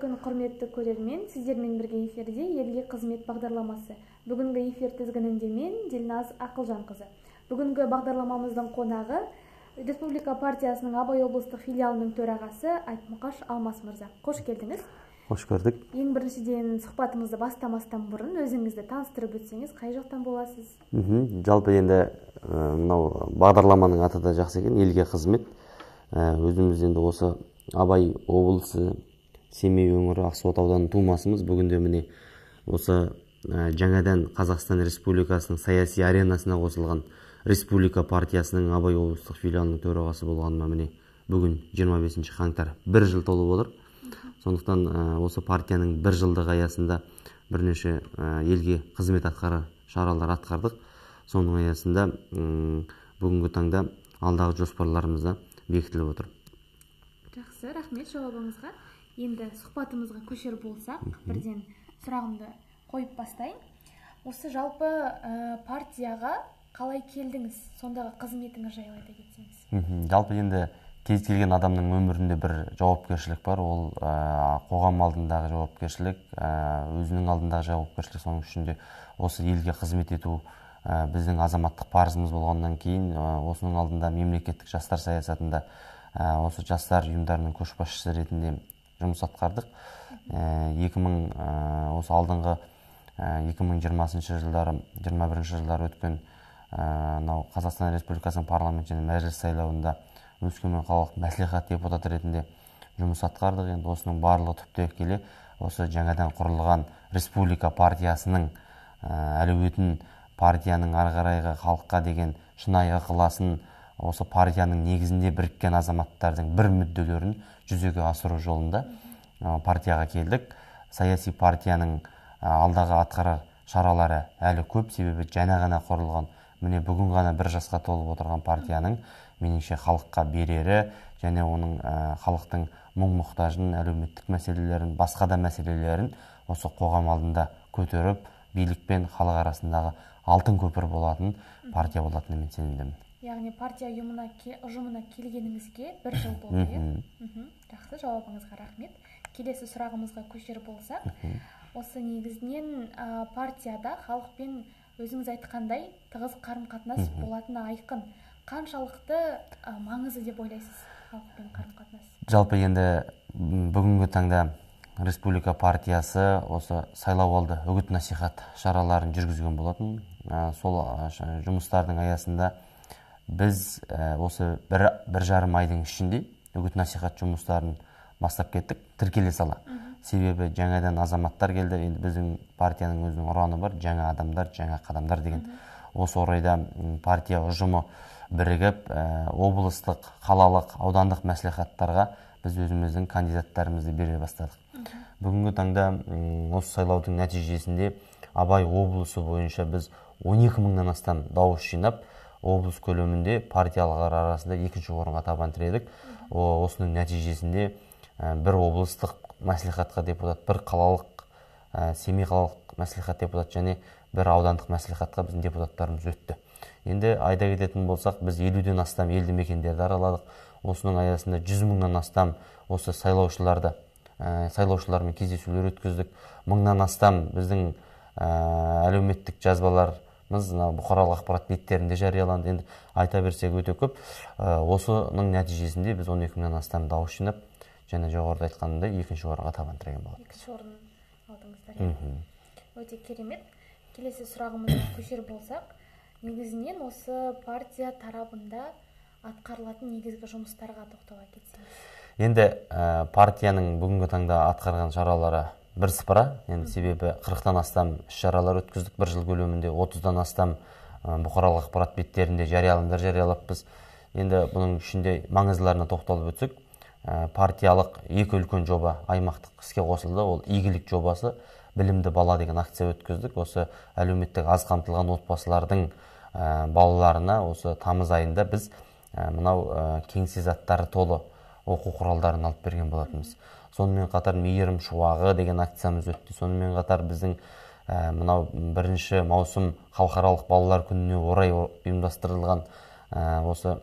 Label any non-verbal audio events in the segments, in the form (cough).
күн құрметті көрермен сіздермен бірге эфирде елге қызмет бағдарламасы бүгінгі эфир тізгінінде мен дильназ ақылжанқызы бүгінгі бағдарламамыздың қонағы республика партиясының абай облыстық филиалының төрағасы айтмұқаш алмас мырза қош келдіңіз қош көрдік ең біріншіден сұхбатымызды бастамастан бұрын өзіңізді таныстырып өтсеңіз қай жақтан боласыз мхм жалпы енді мынау бағдарламаның аты да жақсы екен елге қызмет өзіміз енді осы абай облысы семей өңірі ақсуат ауданы тумасымыз бүгінде міне осы ә, жаңадан қазақстан республикасының саяси аренасына қосылған республика партиясының абай облыстық филиалының төрағасы болғаныма міне бүгін 25 қаңтар бір жыл толып отыр сондықтан осы партияның бір жылдығы аясында бірнеше елге қызмет атқара шаралар атқардық соның аясында бүгінгі таңда алдағы да бекітіліп отыр жақсы рахмет жауабыңызға енді сұхбатымызға көшер болсақ бірден сұрағымды қойып бастайын осы жалпы партияға қалай келдіңіз сондағы қызметіңіз жайлы айта кетсеңіз жалпы енді кез келген адамның өмірінде бір жауапкершілік бар ол ә, қоғам алдындағы жауапкершілік ә, өзінің алдындағы жауапкершілік соның ішінде осы елге қызмет ету ә, біздің азаматтық парызымыз болғаннан кейін ә, осының алдында мемлекеттік жастар саясатында осы жастар ұйымдарының көшбасшысы ретінде жұмыс атқардық э, екі мың э, осы алдыңғы э, екі мың жиырмасыншы жылдары жиырма жылдары өткен мынау қазақстан республикасының парламент және мәжіліс сайлауында өскемен қалалық мәслихат депутаты ретінде жұмыс атқардық енді осының барлығы түптеп келе осы жаңадан құрылған республика партиясының әлеуетін партияның ары қарайғы халыққа деген шынайы ықыласын осы партияның негізінде біріккен азаматтардың бір мүдделерін жүзеге асыру жолында партияға келдік саяси партияның алдағы атқарар шаралары әлі көп себебі жаңа ғана құрылған міне бүгін ғана бір жасқа толып отырған партияның меніңше халыққа берері және оның халықтың мұң мұқтажын әлеуметтік мәселелерін басқа да мәселелерін осы қоғам алдында көтеріп билік пен халық арасындағы алтын көпір болатын партия болатынына мен сенімдімін яғни партия ұйымына ұжымына келгеніңізге бір жыл болды иә жақсы жауабыңызға рахмет келесі сұрағымызға көшер болсақ осы негізінен партияда халықпен өзіңіз айтқандай тығыз қарым қатынас болатыны айқын қаншалықты ә, маңызды деп ойлайсыз халықпен қарым қатынас жалпы енді бүгінгі таңда республика партиясы осы сайлау алды үгіт насихат шараларын жүргізген болатын сол жұмыстардың аясында біз э, осы бір, бір жарым айдың ішінде үгіт насихат жұмыстарын бастап кеттік тіркеле сала себебі жаңадан азаматтар келді енді біздің партияның өзінің ұраны бар жаңа адамдар жаңа қадамдар деген осы орайда партия ұжымы бірігіп ә, облыстық қалалық аудандық мәслихаттарға біз өзіміздің кандидаттарымызды бере бастадық бүгінгі таңда осы сайлаудың нәтижесінде абай облысы бойынша біз 12 мыңнан астам дауыс жинап облыс көлемінде партиялар арасында екінші орынға табан тіредік осының нәтижесінде бір облыстық мәслихатқа депутат бір қалалық семей қалалық мәслихат депутат және бір аудандық мәслихатқа біздің депутаттарымыз өтті енді айда кететін болсақ біз елуден астам елді мекендерді араладық осының аясында жүз мыңнан астам осы сайлаушыларды ә, сайлаушылармен кездесулер өткіздік мыңнан астам біздің ә, әлеуметтік жазбалар мына бұқаралық ақпарат беттерінде жарияланды енді айта берсек өте көп э, осының нәтижесінде біз 12 мыңнан астам дауыс жинап және жоғарыда айтқанымдай екінші орынға табан тіреген болатын екінші орын алдыңыздар өте керемет келесі сұрағымызға көшер болсақ негізінен осы партия тарабында атқарылатын негізгі жұмыстарға тоқтала кетсеңіз енді ә, партияның бүгінгі таңда атқарған шаралары бірсыпыра енді себебі қырықтан астам іс шаралар өткіздік бір жыл көлемінде отыздан астам бұқаралық ақпарат беттерінде жарияланымдар жариялаппыз енді бұның ішінде маңыздыларына тоқталып өтсек партиялық екі үлкен жоба аймақтық іске қосылды ол игілік жобасы білімді бала деген акция өткіздік осы әлеуметтік аз қамтылған отбасылардың ә, балаларына осы тамыз айында біз мынау кеңсе заттары толы оқу құралдарын алып берген болатынбыз сонымен қатар мейірім шуағы деген акциямыз өтті сонымен қатар біздің ә, мынау бірінші маусым халықаралық балалар күніне орай ұйымдастырылған ә, осы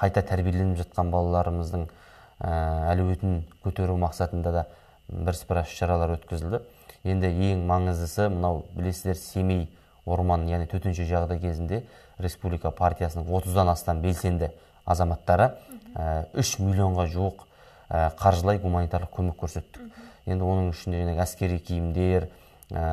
қайта тәрбиеленіп жатқан балаларымыздың ә, әлеуетін көтеру мақсатында да бірсыпыра іс шаралар өткізілді енді ең маңыздысы мынау білесіздер семей орман яғни төтенше жағдай кезінде республика партиясының отыздан астам белсенді азаматтары ә, үш миллионға жуық Ә, қаржылай гуманитарлық көмек көрсеттік енді оның ішінде жаңағы әскери киімдер ә,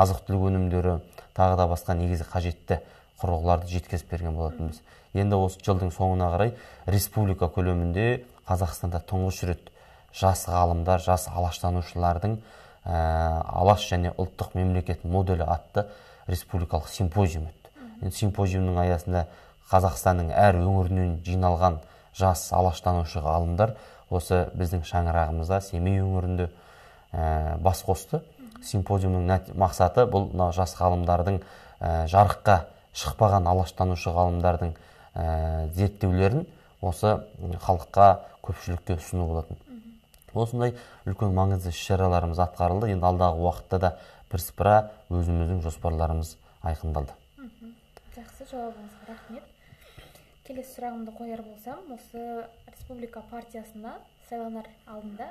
азық түлік өнімдері тағы да басқа негізгі қажетті құрылғыларды жеткізіп берген болатынбыз енді осы жылдың соңына қарай республика көлемінде қазақстанда тұңғыш рет жас ғалымдар жас алаштанушылардың ә, алаш және ұлттық мемлекет моделі атты республикалық симпозиум өтті симпозиумның аясында қазақстанның әр өңірінен жиналған жас алаштанушы ғалымдар осы біздің шаңырағымызда семей өңірінде ә, бас қосты симпозиумның мақсаты бұл мынау жас ғалымдардың ә, жарыққа шықпаған алаштанушы ғалымдардың ә, зерттеулерін осы халыққа көпшілікке ұсыну болатын осындай үлкен маңызды іс шараларымыз атқарылды енді алдағы уақытта да бірсыпыра өзіміздің жоспарларымыз айқындалды жақсы жауабыңызға рахмет келесі сұрағымды қояр болсам осы республика партиясына сайланар алдында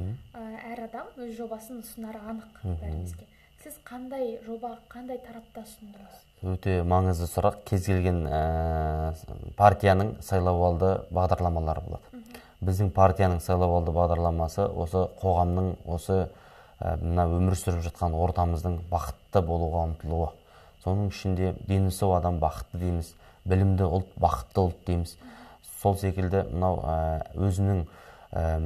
әр адам өз жобасын ұсынары анық бәрімізге сіз қандай жоба қандай тарапта ұсындыңыз өте маңызды сұрақ кез келген ә, партияның сайлауалды бағдарламалары болады біздің партияның алды бағдарламасы осы қоғамның осы мына өмір сүріп жатқан ортамыздың бақытты болуға ұмтылуы соның ішінде дені сау адам бақытты дейміз білімді ұлт бақытты ұлт дейміз сол секілді мынау өзінің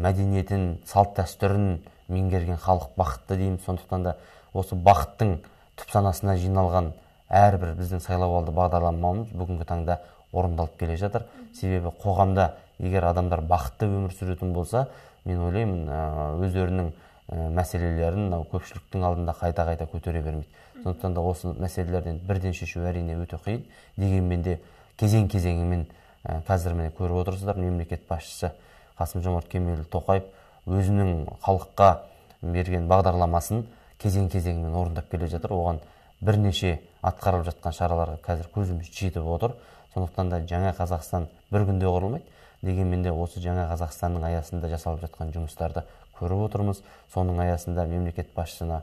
мәдениетін салт дәстүрін меңгерген халық бақытты дейміз сондықтан да осы бақыттың түпсанасына жиналған әрбір біздің сайлау алды бағдарламамыз бүгінгі таңда орындалып келе жатыр себебі қоғамда егер адамдар бақытты өмір сүретін болса мен ойлаймын өздерінің ә, мәселелерін мынау көпшіліктің алдында қайта қайта көтере бермейді сондықтан да осы мәселелерден бірден шешу әрине өте қиын дегенмен де кезең кезеңімен ә, қазір міне көріп отырсыздар мемлекет басшысы қасым жомарт кемелұлы тоқаев өзінің халыққа берген бағдарламасын кезең кезеңімен орындап келе жатыр оған бірнеше атқарылып жатқан шараларға қазір көзіміз жетіп отыр сондықтан да жаңа қазақстан бір күнде құрылмайды дегенмен де осы жаңа қазақстанның аясында жасалып жатқан жұмыстарды көріп отырмыз соның аясында мемлекет басшысына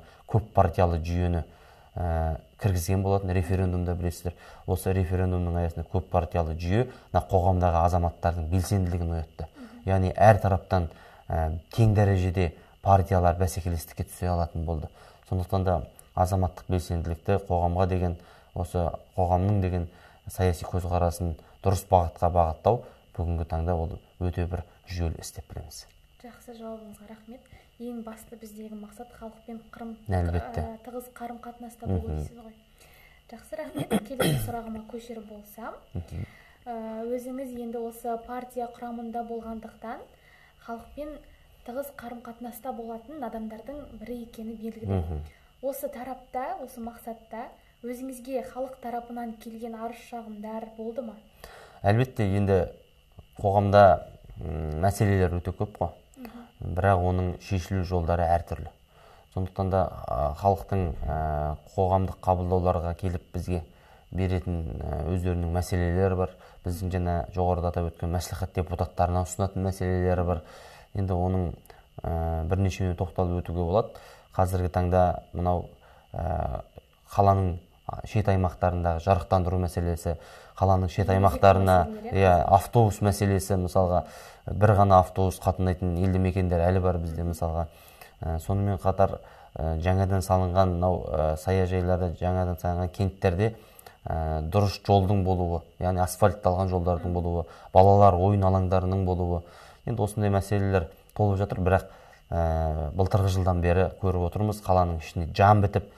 партиялы жүйені ә, кіргізген болатын референдумда білесіздер осы референдумның аясында көп партиялы жүйе мына қоғамдағы азаматтардың белсенділігін оятты яғни әр тараптан ә, тең дәрежеде партиялар бәсекелестікке түсе алатын болды сондықтан да азаматтық белсенділікті қоғамға деген осы қоғамның деген саяси көзқарасын дұрыс бағытқа бағыттау бүгінгі таңда ол өте бір жүйелі іс деп білеміз жақсы жауабыңызға рахмет ең басты біздегі мақсат халықпен қырым әлбетте тығыз қарым қатынаста болу дейсіз ғой жақсы рахмет (coughs) келесі сұрағыма көшер болсам өзіңіз енді осы партия құрамында болғандықтан халықпен тығыз қарым қатынаста болатын адамдардың бірі екені белгілі осы тарапта осы мақсатта өзіңізге халық тарапынан келген арыз шағымдар болды ма әлбетте енді қоғамда мәселелер өте көп қой бірақ оның шешілу жолдары әртүрлі сондықтан да халықтың ә, қоғамдық қабылдауларға келіп бізге беретін өздерінің мәселелері бар біздің жаңа жоғарыда атап өткен мәслихат депутаттарына ұсынатын мәселелері бар енді оның ә, бірнешеуіне тоқталып өтуге болады қазіргі таңда мынау ә, қаланың шет аймақтарындағы жарықтандыру мәселесі қаланың шет аймақтарына иә автобус мәселесі мысалға бір ғана автобус қатынайтын елді мекендер әлі бар бізде мысалға ә, сонымен қатар ә, жаңадан салынған мынау ә, саяжайларда жаңадан салынған кенттерде ә, дұрыс жолдың болуы яғни асфальтталған жолдардың болуы балалар ойын алаңдарының болуы енді осындай мәселелер толып жатыр бірақ ә, былтырғы жылдан бері көріп отырмыз қаланың ішіне жан бітіп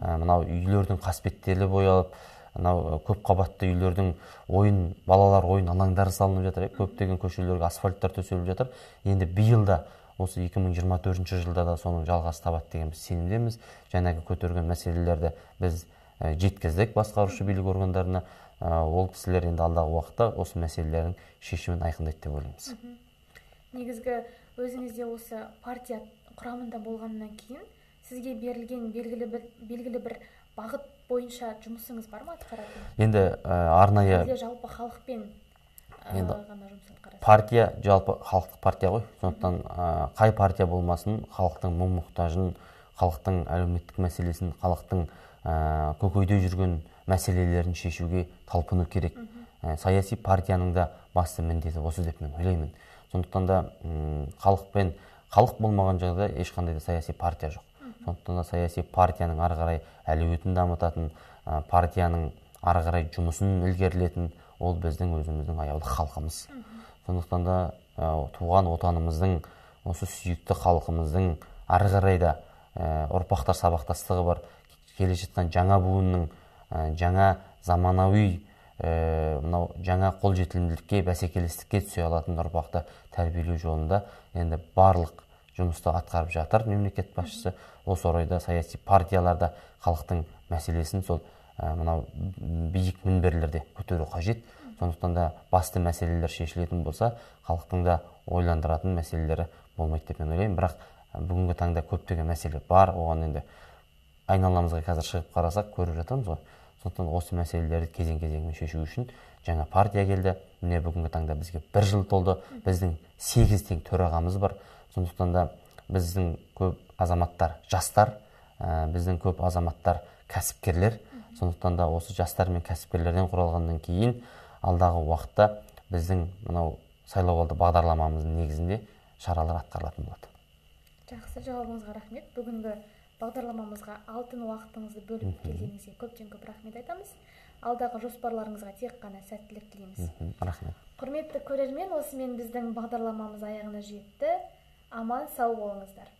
ә, мынау үйлердің қасбеттері боялып анау көпқабатты үйлердің ойын балалар ойын алаңдары салынып жатыр көптеген көшелерге асфальттар төселіп жатыр енді биыл да осы 2024 жылда да соның жалғасы табады деген біз сенімдеміз жаңағы көтерген мәселелерді біз жеткіздік басқарушы билік органдарына ол кісілер енді алдағы уақытта осы мәселелердің шешімін айқындайды деп ойлаймыз негізгі өзіңізде осы партия құрамында болғаннан кейін сізге берілген белгілі бір, белгілі бір бағыт бойынша жұмысыңыз бар ма атқаратын енді ә, арнайы әлде жалпы халықпен жұмысын э, енді партия жалпы халықтық партия ғой сондықтан ә, қай партия болмасын халықтың мұң мұқтажын халықтың әлеуметтік мәселесін халықтың ә, көкейде жүрген мәселелерін шешуге талпыну керек ә, саяси партияның да басты міндеті осы деп мен ойлаймын сондықтан да халықпен халық болмаған жағдайда ешқандай да саяси партия жоқ сондықтан да саяси партияның ары қарай әлеуетін дамытатын партияның ары қарай жұмысын ілгерілетін ол біздің өзіміздің аяулы халқымыз сондықтан да ә, туған отанымыздың осы сүйікті халқымыздың ары қарай да ұрпақтар сабақтастығы бар келе жатқан жаңа буынның жаңа заманауи мынау жаңа қолжетімділікке бәсекелестікке түсе алатын ұрпақты тәрбиелеу жолында енді барлық жұмысты атқарып жатыр мемлекет басшысы осы орайда саяси партияларда халықтың мәселесін сол ә, мынау биік мінберлерде көтеру қажет сондықтан да басты мәселелер шешілетін болса халықтың да ойландыратын мәселелері болмайды деп мен ойлаймын бірақ ә, бүгінгі таңда көптеген мәселе бар оған енді айналамызға қазір шығып қарасақ көріп жатамыз ғой сондықтан осы мәселелерді кезең кезеңмен шешу үшін жаңа партия келді міне бүгінгі таңда бізге бір жыл толды біздің сегіз тең төрағамыз бар сондықтан да біздің көп азаматтар жастар ә, біздің көп азаматтар кәсіпкерлер сондықтан да осы жастар мен кәсіпкерлерден құралғаннан кейін алдағы уақытта біздің мынау алды бағдарламамыздың негізінде шаралар атқарылатын болады жақсы жауабыңызға рахмет бүгінгі бағдарламамызға алтын уақытыңызды бөліп келгеніңізге көптен көп рахмет айтамыз алдағы жоспарларыңызға тек қана сәттілік тілейміз рахмет құрметті көрермен осымен біздің бағдарламамыз аяғына жетті аман сау болыңыздар